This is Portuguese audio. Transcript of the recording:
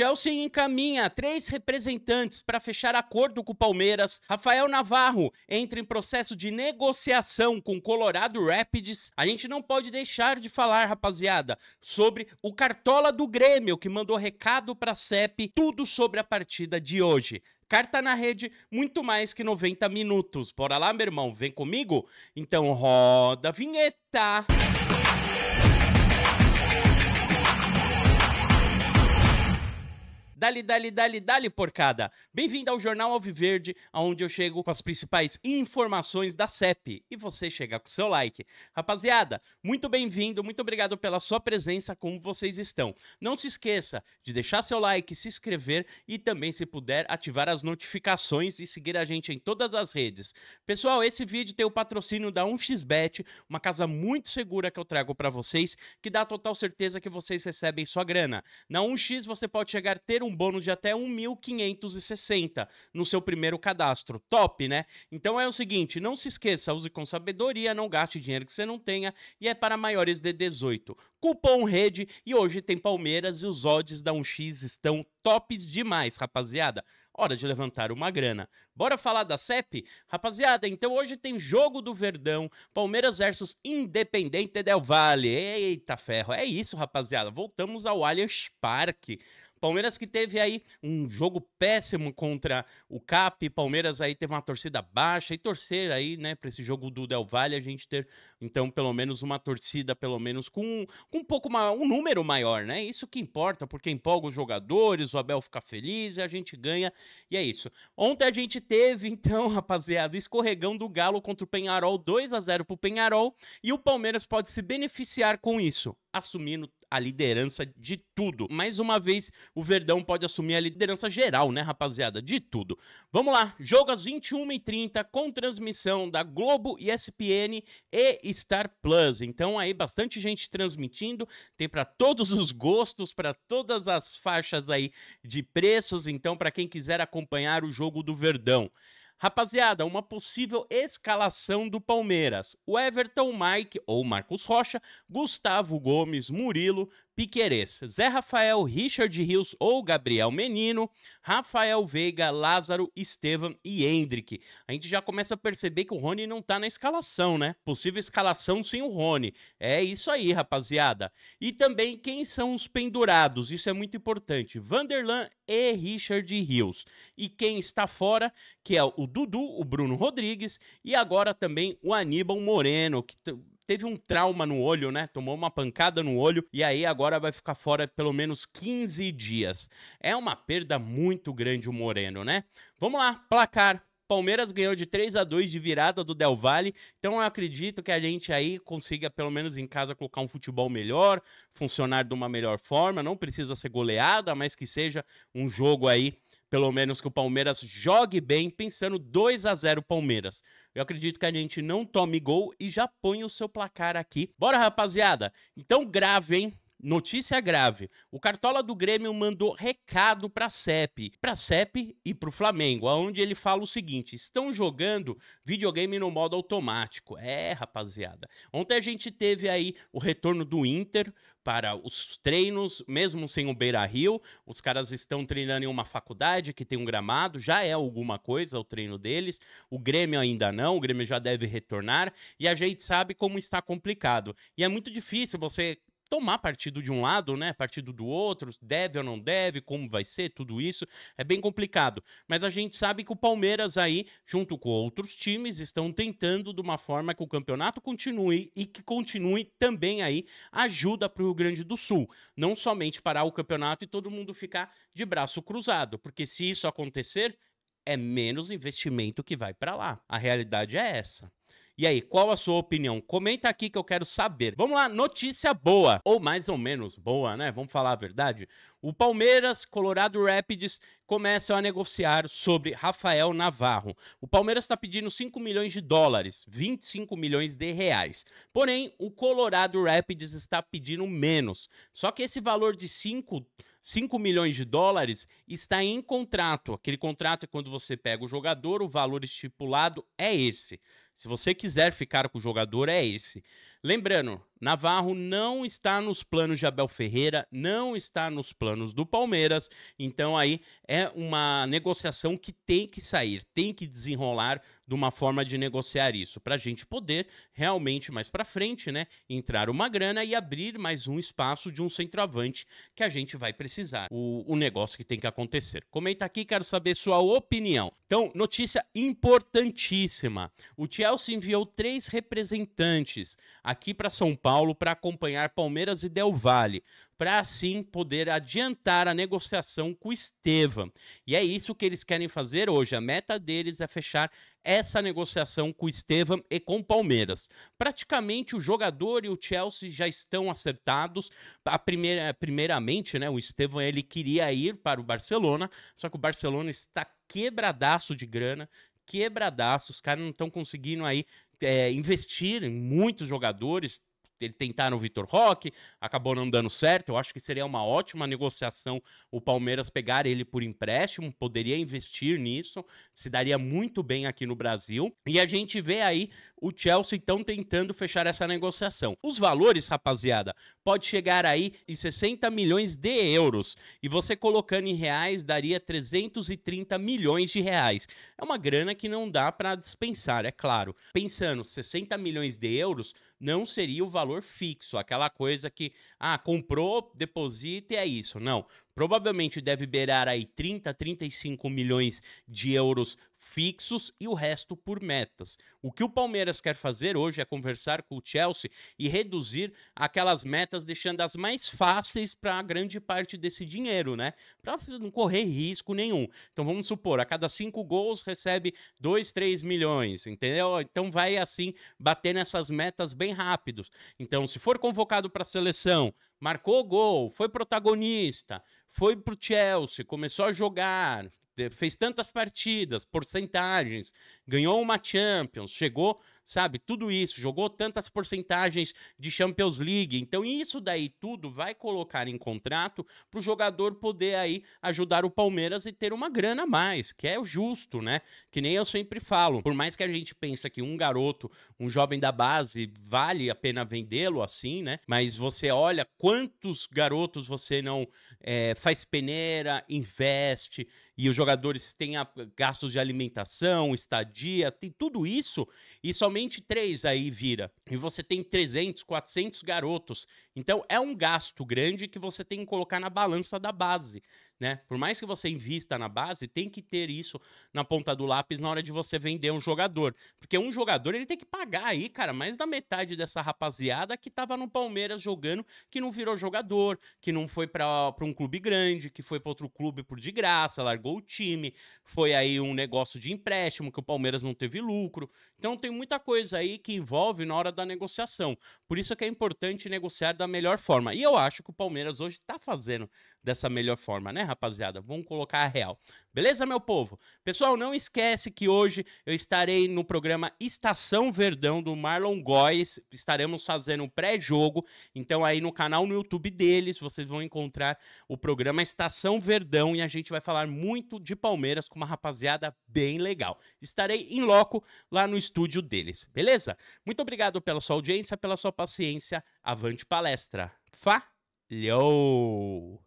Chelsea encaminha três representantes para fechar acordo com o Palmeiras. Rafael Navarro entra em processo de negociação com Colorado Rapids. A gente não pode deixar de falar, rapaziada, sobre o Cartola do Grêmio, que mandou recado para a CEP, tudo sobre a partida de hoje carta na rede, muito mais que 90 minutos. Bora lá, meu irmão, vem comigo? Então roda a vinheta! Dali, dali, dali, dali, porcada! Bem-vindo ao Jornal Alviverde, onde eu chego com as principais informações da CEP e você chega com seu like. Rapaziada, muito bem-vindo, muito obrigado pela sua presença, como vocês estão. Não se esqueça de deixar seu like, se inscrever e também, se puder, ativar as notificações e seguir a gente em todas as redes. Pessoal, esse vídeo tem o patrocínio da 1xBet, uma casa muito segura que eu trago para vocês, que dá total certeza que vocês recebem sua grana. Na 1x você pode chegar a ter um um bônus de até 1.560 no seu primeiro cadastro. Top, né? Então é o seguinte, não se esqueça, use com sabedoria, não gaste dinheiro que você não tenha e é para maiores de 18. Cupom rede e hoje tem Palmeiras e os odds da 1x estão tops demais, rapaziada. Hora de levantar uma grana. Bora falar da CEP? Rapaziada, então hoje tem jogo do Verdão, Palmeiras versus Independente Del Valle. Eita ferro, é isso, rapaziada. Voltamos ao Allianz Parque. Palmeiras que teve aí um jogo péssimo contra o CAP, Palmeiras aí teve uma torcida baixa e torcer aí, né, para esse jogo do Del Valle a gente ter então pelo menos uma torcida pelo menos com, com um pouco maior, um número maior, né? Isso que importa, porque empolga os jogadores, o Abel fica feliz e a gente ganha e é isso. Ontem a gente teve então, rapaziada, escorregão do Galo contra o Penharol, 2 a 0 pro Penharol e o Palmeiras pode se beneficiar com isso, assumindo a liderança de tudo. Mais uma vez, o Verdão pode assumir a liderança geral, né, rapaziada? De tudo. Vamos lá, jogo às 21h30 com transmissão da Globo, ESPN e Star Plus. Então aí bastante gente transmitindo, tem para todos os gostos, para todas as faixas aí de preços. Então para quem quiser acompanhar o jogo do Verdão. Rapaziada, uma possível escalação do Palmeiras: o Everton, Mike ou Marcos Rocha, Gustavo Gomes, Murilo, Piquerez, Zé Rafael, Richard Rios ou Gabriel Menino, Rafael Veiga, Lázaro, Estevam e Hendrick. A gente já começa a perceber que o Rony não tá na escalação, né? Possível escalação sem o Rony. É isso aí, rapaziada. E também quem são os pendurados, isso é muito importante. Vanderlan e Richard Rios. E quem está fora, que é o Dudu, o Bruno Rodrigues e agora também o Aníbal Moreno, que teve um trauma no olho, né? Tomou uma pancada no olho e aí agora vai ficar fora pelo menos 15 dias. É uma perda muito grande o Moreno, né? Vamos lá, placar. Palmeiras ganhou de 3 a 2 de virada do Del Valle, então eu acredito que a gente aí consiga, pelo menos em casa, colocar um futebol melhor, funcionar de uma melhor forma, não precisa ser goleada, mas que seja um jogo aí pelo menos que o Palmeiras jogue bem, pensando 2 a 0 Palmeiras. Eu acredito que a gente não tome gol e já põe o seu placar aqui. Bora, rapaziada? Então grave, hein? Notícia grave. O cartola do Grêmio mandou recado para a CEP, para a CEP e para o Flamengo, aonde ele fala o seguinte: estão jogando videogame no modo automático. É, rapaziada. Ontem a gente teve aí o retorno do Inter para os treinos, mesmo sem o Beira Rio. Os caras estão treinando em uma faculdade que tem um gramado, já é alguma coisa o treino deles. O Grêmio ainda não, o Grêmio já deve retornar. E a gente sabe como está complicado. E é muito difícil você tomar partido de um lado, né? Partido do outro, deve ou não deve, como vai ser, tudo isso. É bem complicado. Mas a gente sabe que o Palmeiras aí, junto com outros times, estão tentando de uma forma que o campeonato continue e que continue também aí ajuda para o Rio Grande do Sul. Não somente parar o campeonato e todo mundo ficar de braço cruzado. Porque se isso acontecer, é menos investimento que vai para lá. A realidade é essa. E aí, qual a sua opinião? Comenta aqui que eu quero saber. Vamos lá, notícia boa, ou mais ou menos boa, né? Vamos falar a verdade. O Palmeiras, Colorado Rapids começam a negociar sobre Rafael Navarro. O Palmeiras está pedindo 5 milhões de dólares, 25 milhões de reais. Porém, o Colorado Rapids está pedindo menos. Só que esse valor de 5 5 milhões de dólares está em contrato. Aquele contrato é quando você pega o jogador, o valor estipulado é esse. Se você quiser ficar com o jogador, é esse. Lembrando, Navarro não está nos planos de Abel Ferreira, não está nos planos do Palmeiras, então aí é uma negociação que tem que sair, tem que desenrolar de uma forma de negociar isso, para a gente poder realmente mais para frente, né, entrar uma grana e abrir mais um espaço de um centroavante que a gente vai precisar. O, o negócio que tem que acontecer. Comenta aqui, quero saber sua opinião. Então, notícia importantíssima: o Chelsea enviou três representantes aqui para São Paulo para acompanhar Palmeiras e Del Valle para assim poder adiantar a negociação com o Estevam. E é isso que eles querem fazer hoje. A meta deles é fechar essa negociação com o Estevam e com o Palmeiras. Praticamente o jogador e o Chelsea já estão acertados. A primeira, primeiramente, né, o Estevam ele queria ir para o Barcelona, só que o Barcelona está quebradaço de grana, quebradaço, os caras não estão conseguindo aí é, investir em muitos jogadores, ele tentar no Vitor Roque, acabou não dando certo. Eu acho que seria uma ótima negociação o Palmeiras pegar ele por empréstimo, poderia investir nisso, se daria muito bem aqui no Brasil. E a gente vê aí o Chelsea então tentando fechar essa negociação. Os valores, rapaziada, pode chegar aí em 60 milhões de euros e você colocando em reais daria 330 milhões de reais. É uma grana que não dá para dispensar, é claro. Pensando 60 milhões de euros, não seria o valor fixo, aquela coisa que, ah, comprou, deposita e é isso. Não. Provavelmente deve beirar aí 30, 35 milhões de euros fixos e o resto por metas. O que o Palmeiras quer fazer hoje é conversar com o Chelsea e reduzir aquelas metas, deixando as mais fáceis para a grande parte desse dinheiro, né? Para não correr risco nenhum. Então vamos supor, a cada cinco gols recebe 2, 3 milhões, entendeu? Então vai assim bater nessas metas bem rápidos. Então, se for convocado para a seleção, marcou gol, foi protagonista, foi pro Chelsea, começou a jogar, fez tantas partidas, porcentagens, ganhou uma Champions, chegou, sabe, tudo isso, jogou tantas porcentagens de Champions League. Então, isso daí tudo vai colocar em contrato para o jogador poder aí ajudar o Palmeiras e ter uma grana a mais, que é o justo, né? Que nem eu sempre falo. Por mais que a gente pense que um garoto, um jovem da base, vale a pena vendê-lo assim, né? Mas você olha quantos garotos você não é, faz peneira, investe, e os jogadores têm gastos de alimentação, estadia dia, tem tudo isso, e somente três aí vira. E você tem 300, 400 garotos. Então é um gasto grande que você tem que colocar na balança da base né? Por mais que você invista na base, tem que ter isso na ponta do lápis na hora de você vender um jogador. Porque um jogador, ele tem que pagar aí, cara, mais da metade dessa rapaziada que tava no Palmeiras jogando, que não virou jogador, que não foi para um clube grande, que foi para outro clube por de graça, largou o time, foi aí um negócio de empréstimo que o Palmeiras não teve lucro. Então tem muita coisa aí que envolve na hora da negociação. Por isso é que é importante negociar da melhor forma. E eu acho que o Palmeiras hoje tá fazendo dessa melhor forma, né, rapaziada? Vamos colocar a real. Beleza, meu povo? Pessoal, não esquece que hoje eu estarei no programa Estação Verdão do Marlon Góes. Estaremos fazendo um pré-jogo. Então, aí no canal no YouTube deles, vocês vão encontrar o programa Estação Verdão e a gente vai falar muito de Palmeiras com uma rapaziada bem legal. Estarei em loco lá no estúdio deles, beleza? Muito obrigado pela sua audiência, pela sua paciência. Avante palestra. Falhou!